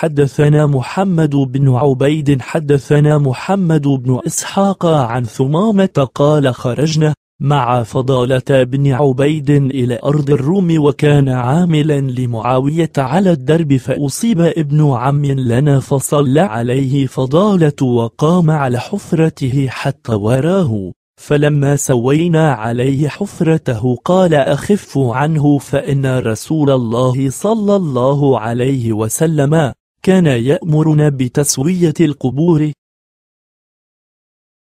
حدثنا محمد بن عبيد حدثنا محمد بن إسحاق عن ثمامة قال خرجنا مع فضالة بن عبيد إلى أرض الروم وكان عاملا لمعاوية على الدرب فأصيب ابن عم لنا فصلى عليه فضالة وقام على حفرته حتى وراه فلما سوينا عليه حفرته قال أخف عنه فإن رسول الله صلى الله عليه وسلم كان يأمرنا بتسوية القبور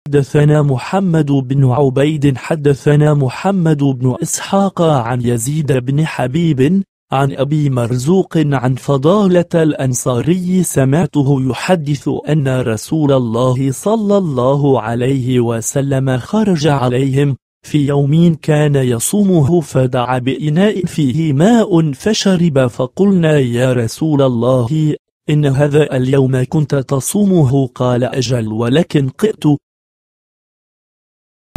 حدثنا محمد بن عبيد حدثنا محمد بن إسحاق عن يزيد بن حبيب عن أبي مرزوق عن فضالة الأنصاري سمعته يحدث أن رسول الله صلى الله عليه وسلم خرج عليهم في يوم كان يصومه فدعا بإناء فيه ماء فشرب فقلنا يا رسول الله إن هذا اليوم كنت تصومه قال أجل ولكن قئت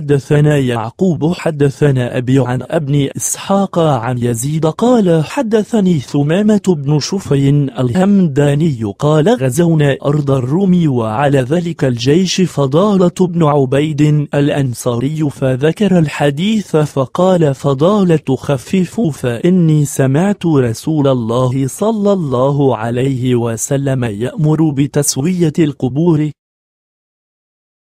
حدثنا يعقوب حدثنا أبي عن ابن إسحاق عن يزيد قال حدثني ثمامة بن شفي الهمداني قال غزونا أرض الروم وعلى ذلك الجيش فضالة بن عبيد الأنصاري فذكر الحديث فقال فضالة خففوا فإني سمعت رسول الله صلى الله عليه وسلم يأمر بتسوية القبور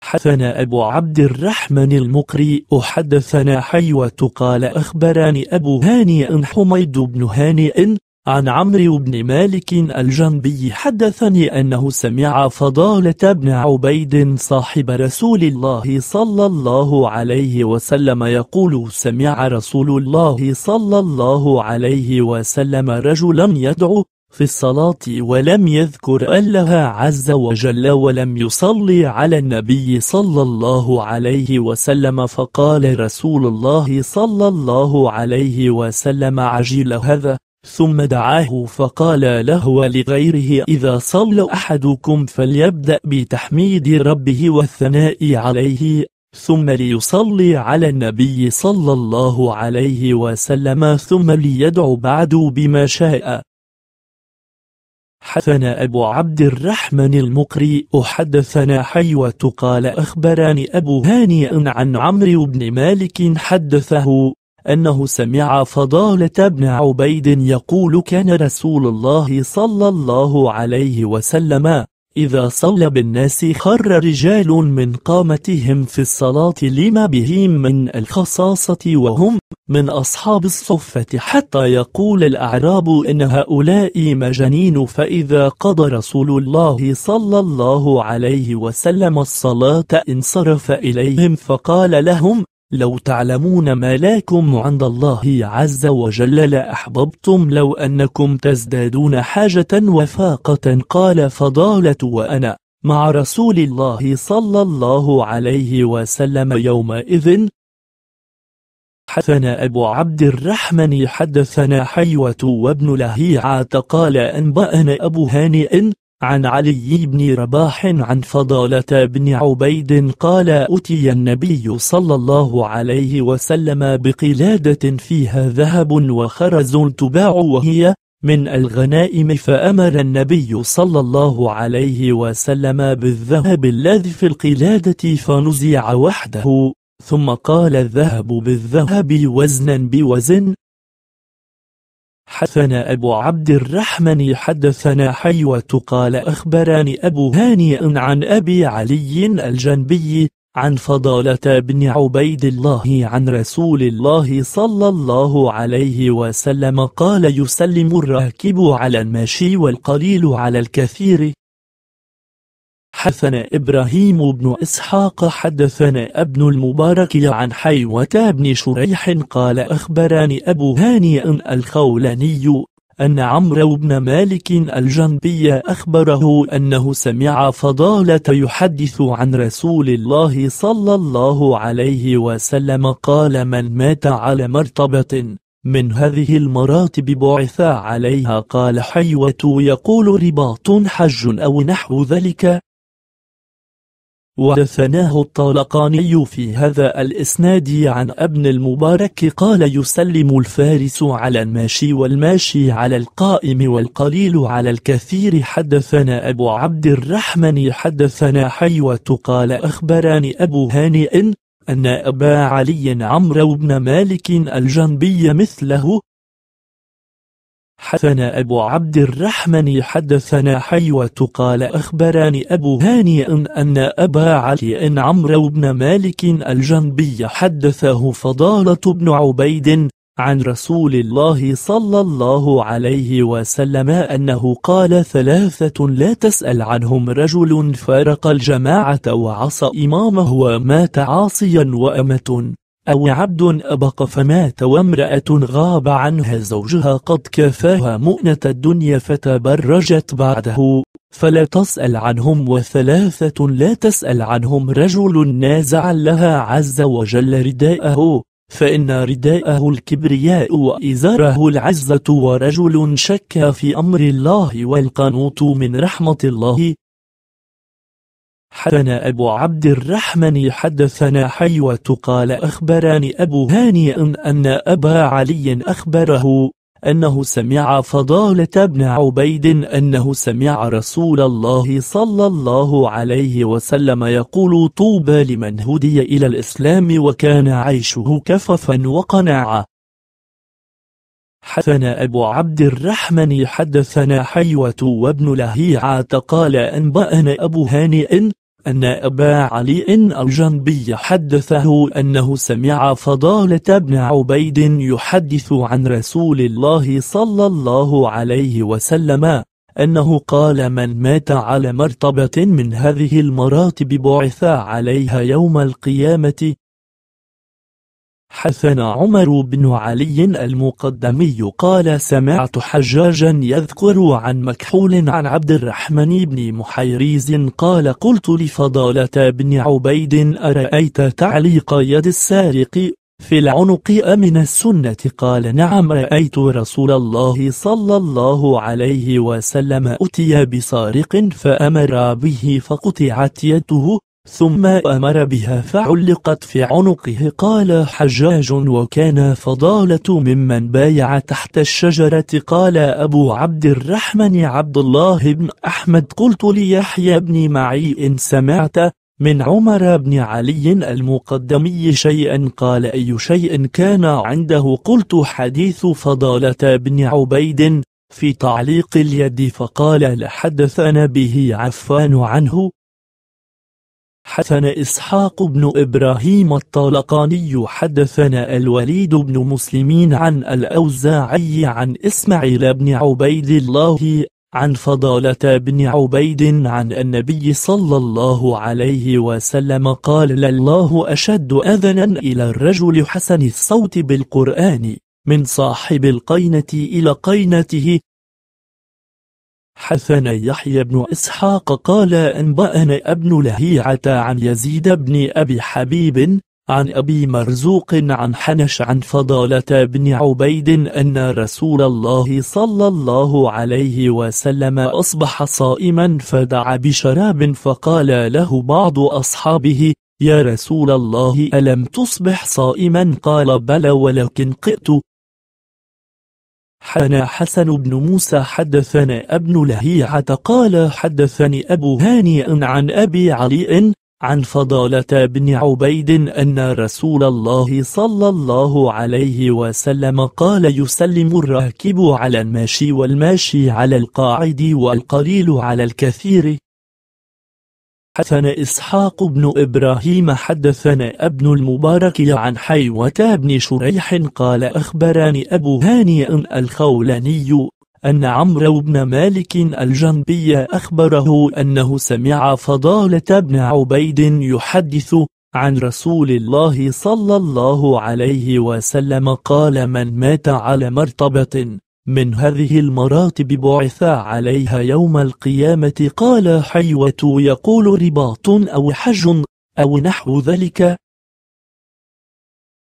حدثنا أبو عبد الرحمن المقري أحدثنا حيوة قال أخبرني أبو هاني أن حميد بن هاني إن عن عمرو بن مالك الجنبي حدثني أنه سمع فضالة بن عبيد صاحب رسول الله صلى الله عليه وسلم يقول سمع رسول الله صلى الله عليه وسلم رجلا يدعو في الصلاة ولم يذكر الله عز وجل ولم يصلي على النبي صلى الله عليه وسلم فقال رسول الله صلى الله عليه وسلم عجل هذا ثم دعاه فقال له ولغيره إذا صلى أحدكم فليبدأ بتحميد ربه والثناء عليه ثم ليصلي على النبي صلى الله عليه وسلم ثم ليدعو بعد بما شاء حدثنا أبو عبد الرحمن المقري أحدثنا حيوة قال أخبرني أبو هاني عن عمرو بن مالك حدثه أنه سمع فضالة بن عبيد يقول كان رسول الله صلى الله عليه وسلم إذا صلى بالناس خر رجال من قامتهم في الصلاة لما بهم من الخصاصة وهم من أصحاب الصفة حتى يقول الأعراب إن هؤلاء مجانين فإذا قضى رسول الله صلى الله عليه وسلم الصلاة انصرف إليهم فقال لهم لو تعلمون ما لكم عند الله عز وجل لأحببتم لو أنكم تزدادون حاجة وفاقة قال فضالة وأنا مع رسول الله صلى الله عليه وسلم يومئذ حدثنا أبو عبد الرحمن حدثنا حيوة وابن لهيعة قال أنبأنا أبو هانئ عن علي بن رباح عن فضالة بن عبيد قال أتي النبي صلى الله عليه وسلم بقلادة فيها ذهب وخرز تباع وهي من الغنائم فأمر النبي صلى الله عليه وسلم بالذهب الذي في القلادة فنزع وحده ثم قال الذهب بالذهب وزنا بوزن حدثنا أبو عبد الرحمن حدثنا حيوة قال أخبرني أبو هاني عن أبي علي الجنبي عن فضالة بن عبيد الله عن رسول الله صلى الله عليه وسلم قال يسلم الراكب على المشي والقليل على الكثير حدثنا إبراهيم بن إسحاق حدثنا ابن المبارك عن حيوة بن شريح قال أخبرني أبو هاني أن الخولاني أن عمرو بن مالك الجنبي أخبره أنه سمع فضالة يحدث عن رسول الله صلى الله عليه وسلم قال من مات على مرتبة من هذه المراتب بعث عليها قال حيوة يقول رباط حج أو نحو ذلك وحدثناه الطالقاني في هذا الإسناد عن ابن المبارك قال يسلم الفارس على الماشي والماشي على القائم والقليل على الكثير حدثنا أبو عبد الرحمن حدثنا حيوة قال أخبراني أبو هانئ أن أبا علي عمرو بن مالك الجنبي مثله حدثنا أبو عبد الرحمن حدثنا حيوة قال أخبرني أبو هاني أن, أن أبا علي أن عمرو بن مالك الجنبي حدثه فضالة بن عبيد عن رسول الله صلى الله عليه وسلم أنه قال ثلاثة لا تسأل عنهم رجل فارق الجماعة وعصى إمامه ومات عاصيا وأمة أو عبد أبق فمات وامرأة غاب عنها زوجها قد كفاها مؤنة الدنيا فتبرجت بعده فلا تسأل عنهم وثلاثة لا تسأل عنهم رجل نازع لها عز وجل رداءه فإن رداءه الكبرياء وإزاره العزة ورجل شك في أمر الله والقنوط من رحمة الله حدثنا أبو عبد الرحمن حدثنا حيوة قال أخبرني أبو هاني أن, أن أبا علي أخبره أنه سمع فضالة بن عبيد أنه سمع رسول الله صلى الله عليه وسلم يقول طوبى لمن هدي إلى الإسلام وكان عيشه كففا وقناعة حدثنا أبو عبد الرحمن حدثنا حيوة وابن لهيعة قال أنبأنا أبو هانئ أن أبا علي الجنبي حدثه أنه سمع فضالة بن عبيد يحدث عن رسول الله صلى الله عليه وسلم أنه قال من مات على مرتبة من هذه المراتب بعث عليها يوم القيامة حدثنا عمر بن علي المقدمي قال سمعت حجاجا يذكر عن مكحول عن عبد الرحمن بن محيريز قال قلت لفضالة بن عبيد أرأيت تعليق يد السارق في العنق أمن السنة قال نعم رأيت رسول الله صلى الله عليه وسلم أتي بسارق فأمر به فقطعت يده ثم أمر بها فعلقت في عنقه قال حجاج وكان فضالة ممن بايع تحت الشجرة قال أبو عبد الرحمن عبد الله بن أحمد قلت ليحيى بن معي إن سمعت من عمر بن علي المقدمي شيئا قال أي شيء كان عنده قلت حديث فضالة بن عبيد في تعليق اليد فقال لحدثنا به عفان عنه حدثنا إسحاق بن إبراهيم الطالقاني حدثنا الوليد بن مسلمين عن الأوزاعي عن إسماعيل بن عبيد الله عن فضالة بن عبيد عن النبي صلى الله عليه وسلم قال لله أشد أذنا إلى الرجل حسن الصوت بالقرآن من صاحب القينة إلى قينته حثنا يحيى بن إسحاق قال أنبأنا ابن لهيعة عن يزيد بن أبي حبيب عن أبي مرزوق عن حنش عن فضالة بن عبيد أن رسول الله صلى الله عليه وسلم أصبح صائما فدعا بشراب فقال له بعض أصحابه يا رسول الله ألم تصبح صائما قال بلى ولكن قئت حنا حسن بن موسى حدثنا ابن لهيعة قال حدثني أبو هاني عن أبي علي عن فضالة بن عبيد أن رسول الله صلى الله عليه وسلم قال يسلم الراكب على الماشي والماشي على القاعد والقليل على الكثير حدثنا إسحاق بن إبراهيم حدثنا ابن المبارك عن حيوة بن شريح قال أخبرني أبو هانئ الخولاني أن عمرو بن مالك الجنبي أخبره أنه سمع فضالة بن عبيد يحدث عن رسول الله صلى الله عليه وسلم قال من مات على مرتبة من هذه المراتب بعثا عليها يوم القيامة قال حيوة يقول رباط أو حج أو نحو ذلك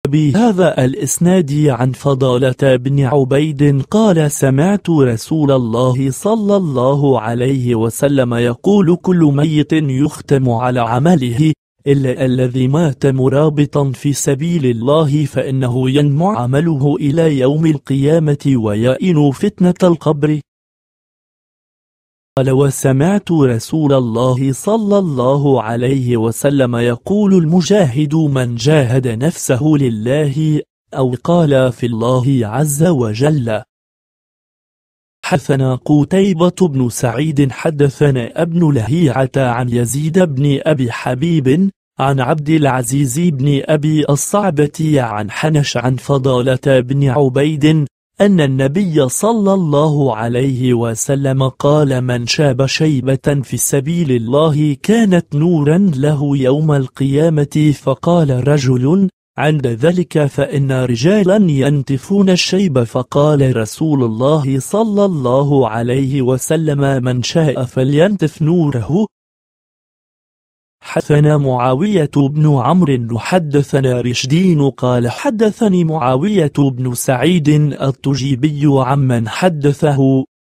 بهذا الإسناد عن فضالة بن عبيد قال سمعت رسول الله صلى الله عليه وسلم يقول كل ميت يختم على عمله إلا الذي مات مرابطا في سبيل الله فإنه ينمو عمله إلى يوم القيامة ويئن فتنة القبر قال وسمعت رسول الله صلى الله عليه وسلم يقول المجاهد من جاهد نفسه لله أو قال في الله عز وجل حدثنا قتيبة بن سعيد حدثنا ابن لهيعة عن يزيد بن أبي حبيب عن عبد العزيز بن أبي الصعبة عن حنش عن فضالة بن عبيد أن النبي صلى الله عليه وسلم قال من شاب شيبة في سبيل الله كانت نورا له يوم القيامة فقال رجل عند ذلك فإن رجالا ينتفون الشيب فقال رسول الله صلى الله عليه وسلم من شاء فلينتف نوره حدثنا معاوية بن عمرو حدثنا رشدين قال حدثني معاوية بن سعيد التجيبي عمن حدثه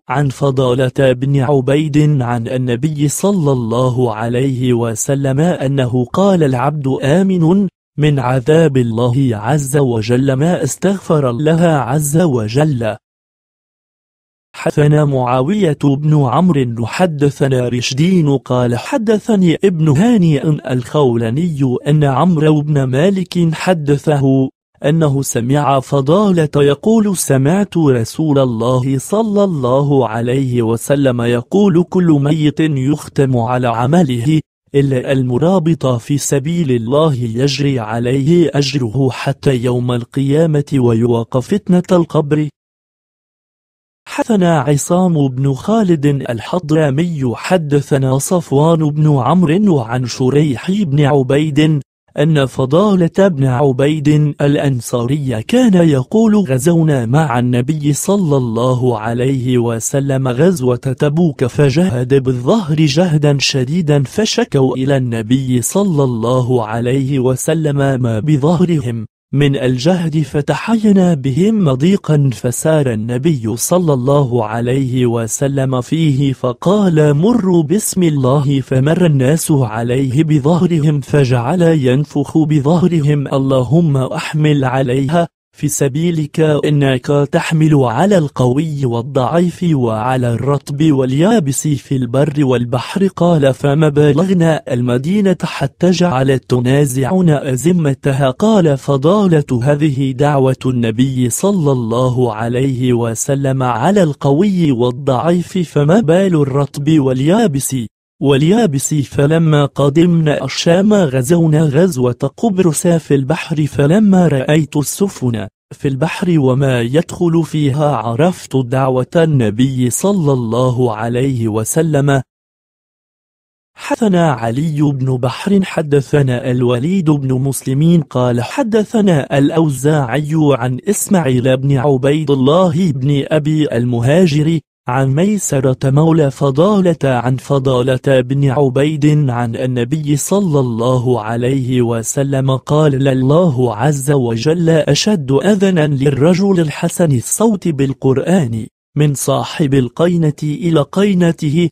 عن فضالة بن عبيد عن النبي صلى الله عليه وسلم أنه قال العبد آمن من عذاب الله عز وجل ما استغفر الله عز وجل حدثنا معاوية بن عمرو حدثنا رشدين قال حدثني ابن هاني أن الخولني أن عمرو بن مالك حدثه أنه سمع فضالة يقول سمعت رسول الله صلى الله عليه وسلم يقول كل ميت يختم على عمله إلا المرابط في سبيل الله يجري عليه أجره حتى يوم القيامة ويوقف فتنة القبر حدثنا عصام بن خالد الحضرمي حدثنا صفوان بن عمرو عن شريح بن عبيد أن فضالة بن عبيد الأنصاري كان يقول غزونا مع النبي صلى الله عليه وسلم غزوة تبوك فجهد بالظهر جهدا شديدا فشكوا إلى النبي صلى الله عليه وسلم ما بظهرهم من الجهد فتحين بهم مضيقا فسار النبي صلى الله عليه وسلم فيه فقال مروا باسم الله فمر الناس عليه بظهرهم فجعل ينفخ بظهرهم اللهم أحمل عليها في سبيلك إنك تحمل على القوي والضعيف وعلى الرطب واليابس في البر والبحر قال فما بلغنا المدينة حتى جعلت تنازعون أزمتها قال فضالة هذه دعوة النبي صلى الله عليه وسلم على القوي والضعيف فما بال الرطب واليابس واليابس فلما قدمنا الشام غزونا غزوة قبرص في البحر فلما رأيت السفن في البحر وما يدخل فيها عرفت دعوة النبي صلى الله عليه وسلم حدثنا علي بن بحر حدثنا الوليد بن مسلمين قال حدثنا الأوزاعي عن إسماعيل بن عبيد الله بن أبي المهاجر عن ميسرة مولى فضالة عن فضالة بن عبيد عن النبي صلى الله عليه وسلم قال الله عز وجل أشد أذنا للرجل الحسن الصوت بالقرآن من صاحب القينة إلى قينته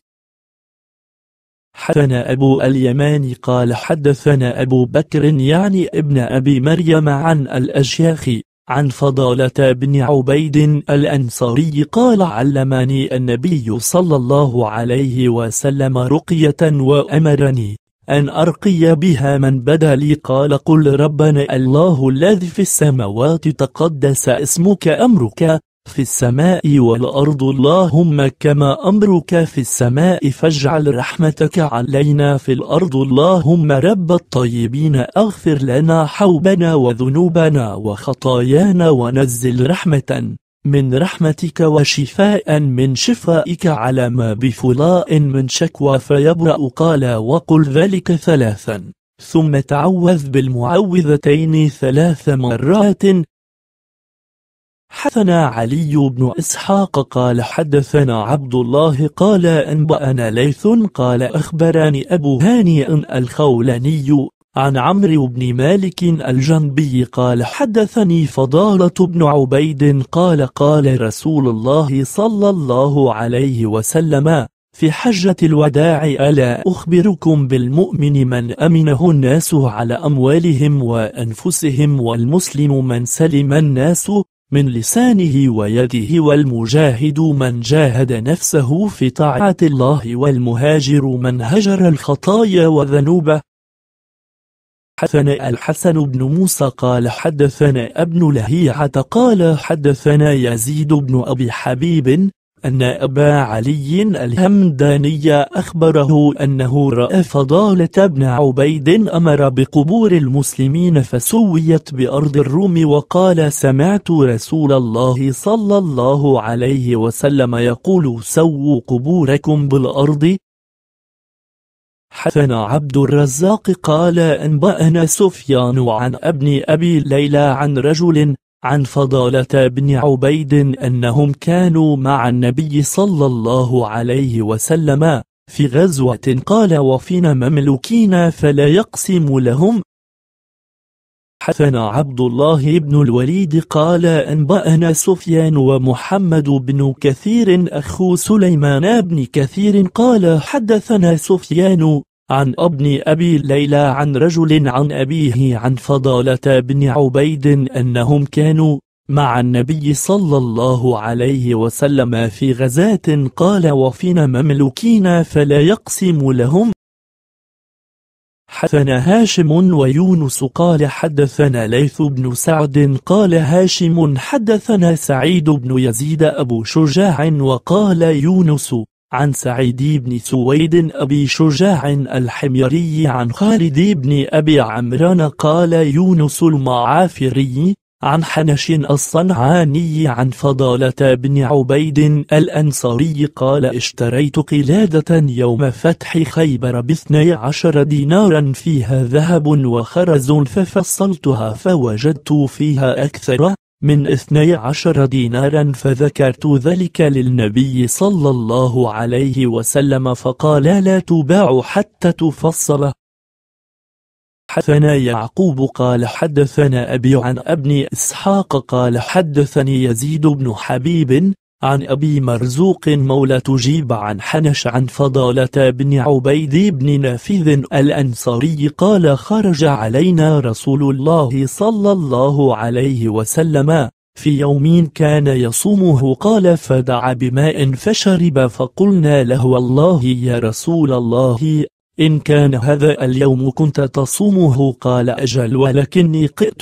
حدثنا أبو اليمان قال حدثنا أبو بكر يعني ابن أبي مريم عن الأشياخ عن فضالة بن عبيد الأنصاري قال علمني النبي صلى الله عليه وسلم رقية وأمرني أن أرقي بها من بدا لي قال قل ربنا الله الذي في السماوات تقدس اسمك أمرك في السماء والأرض اللهم كما أمرك في السماء فاجعل رحمتك علينا في الأرض اللهم رب الطيبين أغفر لنا حوبنا وذنوبنا وخطايانا ونزل رحمة من رحمتك وشفاء من شفائك على ما بفلاء من شكوى فيبرأ قال وقل ذلك ثلاثا ثم تعوذ بالمعوذتين ثلاث مرات حدثنا علي بن إسحاق قال حدثنا عبد الله قال أنبأنا ليث قال أخبرني أبو هاني أن الخولاني عن عمرو بن مالك الجنبي قال حدثني فضالة بن عبيد قال قال رسول الله صلى الله عليه وسلم في حجة الوداع ألا أخبركم بالمؤمن من أمنه الناس على أموالهم وأنفسهم والمسلم من سلم الناس من لسانه ويده والمجاهد من جاهد نفسه في طاعة الله والمهاجر من هجر الخطايا والذنوب حدثنا الحسن بن موسى قال حدثنا ابن لهيعة قال حدثنا يزيد بن أبي حبيب أن أبا علي الهمداني أخبره أنه رأى فضالة بن عبيد أمر بقبور المسلمين فسويت بأرض الروم وقال سمعت رسول الله صلى الله عليه وسلم يقول سووا قبوركم بالأرض حسن عبد الرزاق قال أنبأنا سفيان عن ابن أبي ليلى عن رجل عن فضالة بن عبيد أنهم كانوا مع النبي صلى الله عليه وسلم في غزوة قال وفينا مملوكين فلا يقسم لهم حدثنا عبد الله بن الوليد قال أنبأنا سفيان ومحمد بن كثير أخو سليمان بن كثير قال حدثنا سفيان عن ابن أبي ليلى عن رجل عن أبيه عن فضالة بن عبيد أنهم كانوا مع النبي صلى الله عليه وسلم في غزاة قال وفينا مملوكين فلا يقسم لهم حدثنا هاشم ويونس قال حدثنا ليث بن سعد قال هاشم حدثنا سعيد بن يزيد أبو شجاع وقال يونس عن سعيد بن سويد أبي شجاع الحميري عن خالد بن أبي عمران قال يونس المعافري عن حنش الصنعاني عن فضالة بن عبيد الأنصاري قال اشتريت قلادة يوم فتح خيبر باثني عشر دينارا فيها ذهب وخرز ففصلتها فوجدت فيها أكثر من اثني عشر دينارا فذكرت ذلك للنبي صلى الله عليه وسلم فقال لا تباع حتى تفصل حدثنا يعقوب قال حدثنا أبي عن ابن إسحاق قال حدثني يزيد بن حبيب عن أبي مرزوق مولى تجيب عن حنش عن فضالة بن عبيد بن نافذ الأنصاري قال خرج علينا رسول الله صلى الله عليه وسلم في يوم كان يصومه قال فدعا بماء فشرب فقلنا له والله يا رسول الله إن كان هذا اليوم كنت تصومه قال أجل ولكني قئت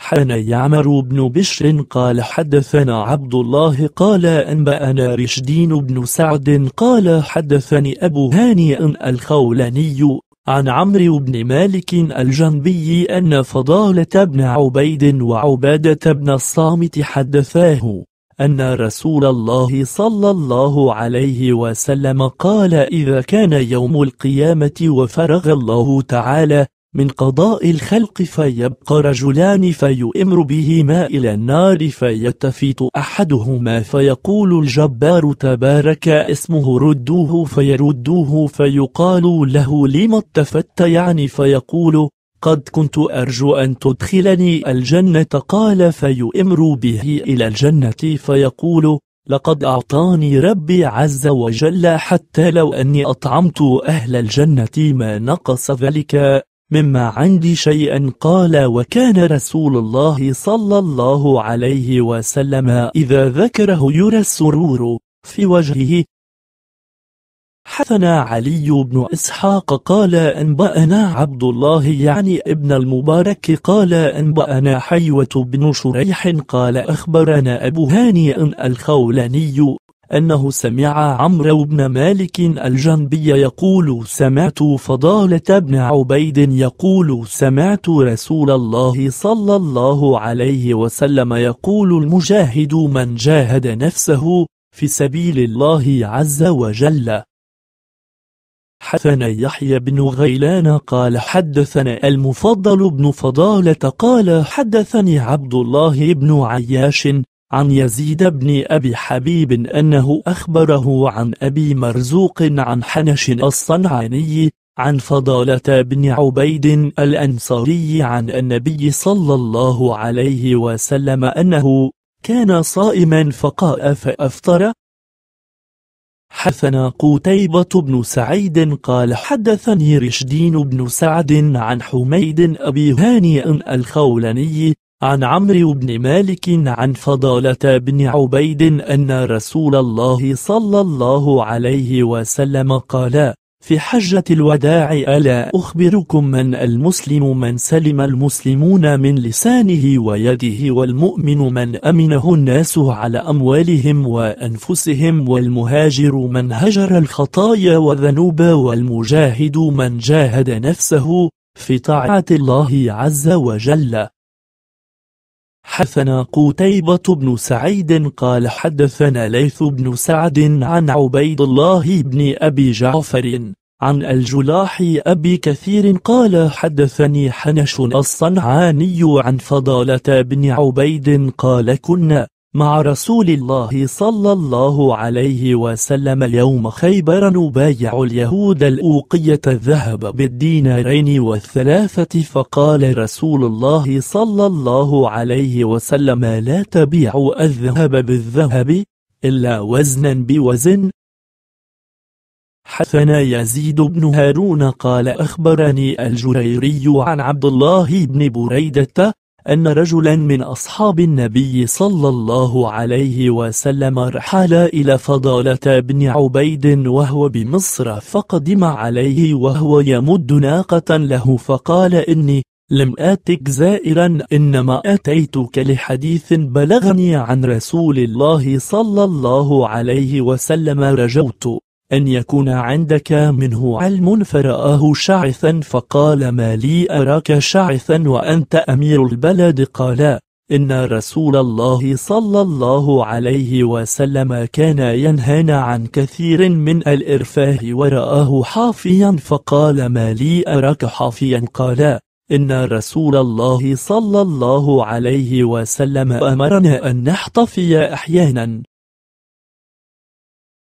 حان يعمر بن بشر قال حدثنا عبد الله قال أنبأنا رشدين بن سعد قال حدثني أبو هاني الخولاني عن عمرو بن مالك الجنبي أن فضالة بن عبيد وعبادة بن الصامت حدثاه أن رسول الله صلى الله عليه وسلم قال إذا كان يوم القيامة وفرغ الله تعالى من قضاء الخلق فيبقى رجلان فيؤمر بهما إلى النار فيلتفت أحدهما فيقول الجبار تبارك اسمه ردوه فيردوه فيقال له لم التفت يعني فيقول قد كنت أرجو أن تدخلني الجنة قال فيؤمر به إلى الجنة فيقول لقد أعطاني ربي عز وجل حتى لو أني أطعمت أهل الجنة ما نقص ذلك مما عندي شيئا قال وكان رسول الله صلى الله عليه وسلم إذا ذكره يرى السرور في وجهه حثنا علي بن إسحاق قال أنبأنا عبد الله يعني ابن المبارك قال أنبأنا حيوة بن شريح قال أخبرنا أبو هاني الخولاني أنه سمع عمرو بن مالك الجنبي يقول سمعت فضالة بن عبيد يقول سمعت رسول الله صلى الله عليه وسلم يقول المجاهد من جاهد نفسه في سبيل الله عز وجل حدثنا يحيى بن غيلان قال حدثنا المفضل بن فضالة قال حدثني عبد الله بن عياش عن يزيد بن أبي حبيب أنه أخبره عن أبي مرزوق عن حنش الصنعاني عن فضالة بن عبيد الأنصاري عن النبي صلى الله عليه وسلم أنه كان صائما فقاء فأفطر حدثنا قتيبة بن سعيد قال حدثني رشدين بن سعد عن حميد أبي هانئ الخولني عن عمرو بن مالك عن فضالة بن عبيد أن رسول الله صلى الله عليه وسلم قال في حجة الوداع ألا أخبركم من المسلم من سلم المسلمون من لسانه ويده والمؤمن من أمنه الناس على أموالهم وأنفسهم والمهاجر من هجر الخطايا والذنوب والمجاهد من جاهد نفسه في طاعة الله عز وجل حدثنا قتيبة بن سعيد قال حدثنا ليث بن سعد عن عبيد الله بن أبي جعفر عن الجلاح أبي كثير قال حدثني حنش الصنعاني عن فضالة بن عبيد قال كنا مع رسول الله صلى الله عليه وسلم اليوم خيبر نبايع اليهود الأوقية الذهب بالدينارين والثلاثة فقال رسول الله صلى الله عليه وسلم لا تبيع الذهب بالذهب إلا وزنا بوزن حثنا يزيد بن هارون قال أخبرني الجريري عن عبد الله بن بريدة أن رجلا من أصحاب النبي صلى الله عليه وسلم رحل إلى فضالة بن عبيد وهو بمصر فقدم عليه وهو يمد ناقة له فقال إني لم آتك زائرا إنما أتيتك لحديث بلغني عن رسول الله صلى الله عليه وسلم رجوت أن يكون عندك منه علم فرآه شعثا فقال ما لي أراك شعثا وأنت أمير البلد قال إن رسول الله صلى الله عليه وسلم كان ينهانا عن كثير من الإرفاه ورآه حافيا فقال ما لي أراك حافيا قال إن رسول الله صلى الله عليه وسلم أمرنا أن نحتفي أحيانا